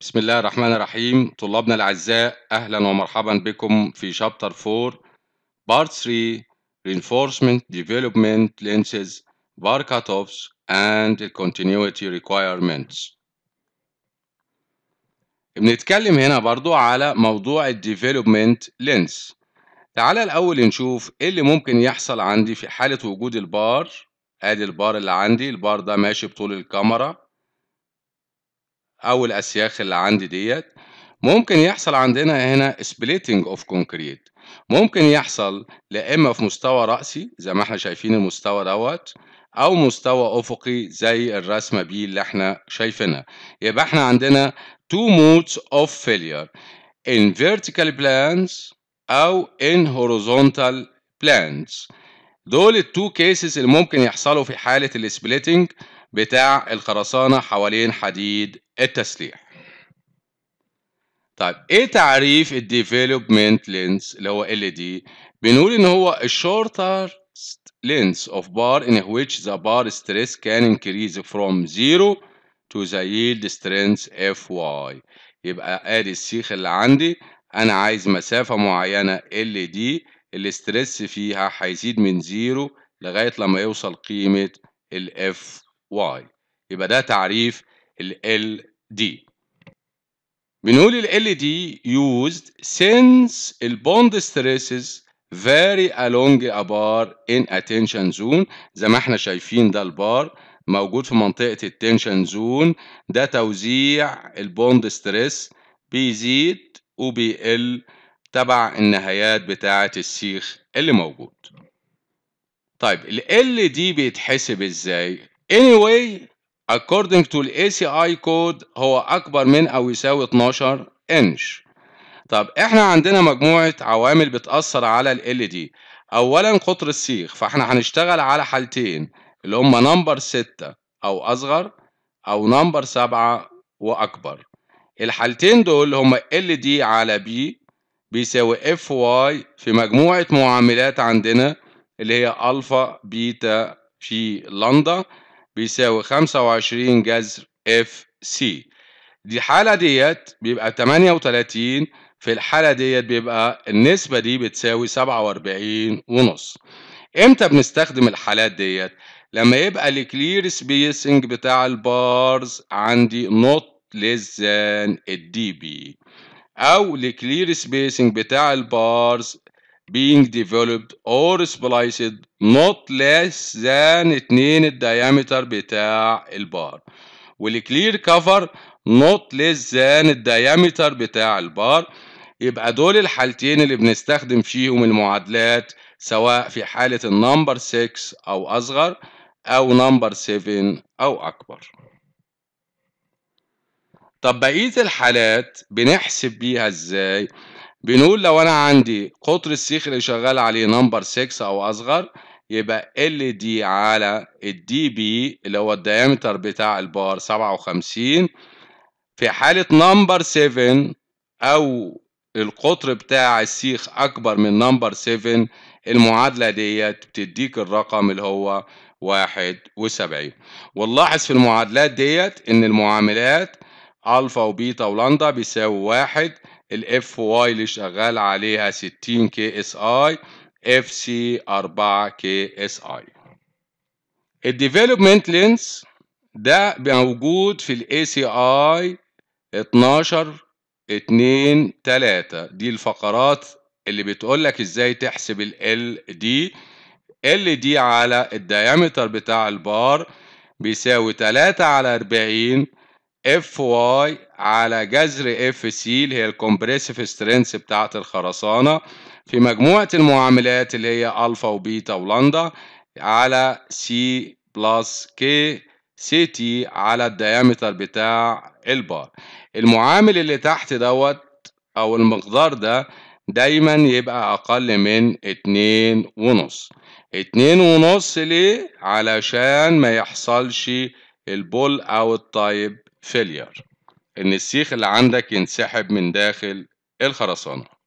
بسم الله الرحمن الرحيم طلابنا الأعزاء أهلا ومرحبا بكم في شابتر 4 بارت 3 Reinforcement Development Lenses Bar Cutoffs and Continuity Requirements بنتكلم هنا برضو على موضوع Development Lens تعالى الأول نشوف إيه اللي ممكن يحصل عندي في حالة وجود البار آدي البار اللي عندي البار ده ماشي بطول الكاميرا او الاسياخ اللي عندي ديت ممكن يحصل عندنا هنا سبليتنج اوف كونكريت ممكن يحصل لا اما في مستوى رأسي زي ما احنا شايفين المستوى دوت او مستوى افقي زي الرسمه بي اللي احنا شايفينها يبقى احنا عندنا two modes of failure in vertical plans او in horizontal plans دول التو كيسز اللي ممكن يحصلوا في حاله السبليتنج بتاع الخرسانة حوالين حديد التسليح طيب ايه تعريف الديفلوبمنت لينز اللي هو ال دي بنقول ان هو الشورتر لينز اوف بار in which the bar stress can increase from 0 to the yield strength fy يبقى ادي السيخ اللي عندي انا عايز مسافه معينه ال دي الاسترس فيها هيزيد من زيرو لغايه لما يوصل قيمه الاف واي يبقى ده تعريف ال LD بنقول ال LD e used since ال bond stresses vary along a bar in a tension zone زي ما احنا شايفين ده البار موجود في منطقة التنشن زون ده توزيع البوند ستريس بيزيد وبيقل تبع النهايات بتاعة السيخ اللي موجود. طيب ال دي e بيتحسب ازاي؟ Anyway according to the ACI code هو أكبر من أو يساوي 12 إنش طب إحنا عندنا مجموعة عوامل بتأثر على ال LED أولا قطر السيخ فإحنا هنشتغل على حالتين اللي هما نمبر 6 أو أصغر أو نمبر 7 وأكبر الحالتين دول هما LED على B بيساوي FY في مجموعة معاملات عندنا اللي هي ألفا بيتا في لندا بيساوي 25 جذر اف سي دي الحالة ديت بيبقى 38 في الحالة ديت بيبقى النسبة دي بتساوي 47 ونص امتى بنستخدم الحالات ديت؟ لما يبقى الكلير سبيسنج بتاع البارز عندي نوت لزان الدي بي او الكلير سبيسنج بتاع البارز being developed or spliced not less than 2 الديامتر بتاع البار والكلير كفر not less than الديامتر بتاع البار يبقى دول الحالتين اللي بنستخدم فيهم المعادلات سواء في حالة النمبر 6 أو أصغر أو نمبر 7 أو أكبر طب بقية الحالات بنحسب بيها إزاي؟ بنقول لو انا عندي قطر السيخ اللي شغال عليه نمبر 6 او اصغر يبقى ال دي على الدي بي اللي هو الديامتر بتاع البار 57 في حالة نمبر 7 او القطر بتاع السيخ اكبر من نمبر 7 المعادلة ديت بتديك الرقم اللي هو 71 ونلاحظ في المعادلات ديت ان المعاملات الفا وبيتا ولندا بيساوي واحد الاف واي اللي شغال عليها 60 كي اس اي اف سي 4 كي اس اي الديفلوبمنت لينس ده موجود في الاي سي اي 12 2 3 دي الفقرات اللي بتقول لك ازاي تحسب ال دي ال دي على الديامتر بتاع البار بيساوي 3 على 40 اف واي على جذر اف سي اللي هي الكومبريسيف سترينث بتاعه الخرسانه في مجموعه المعاملات اللي هي الفا وبيتا ولاندا على سي بلس كي سي تي على الديامتر بتاع البار المعامل اللي تحت دوت او المقدار ده دايما يبقى اقل من اتنين ونص اتنين ونص ليه علشان ما يحصلش البول اوت الطيب failure إن السيخ اللي عندك ينسحب من داخل الخرسانة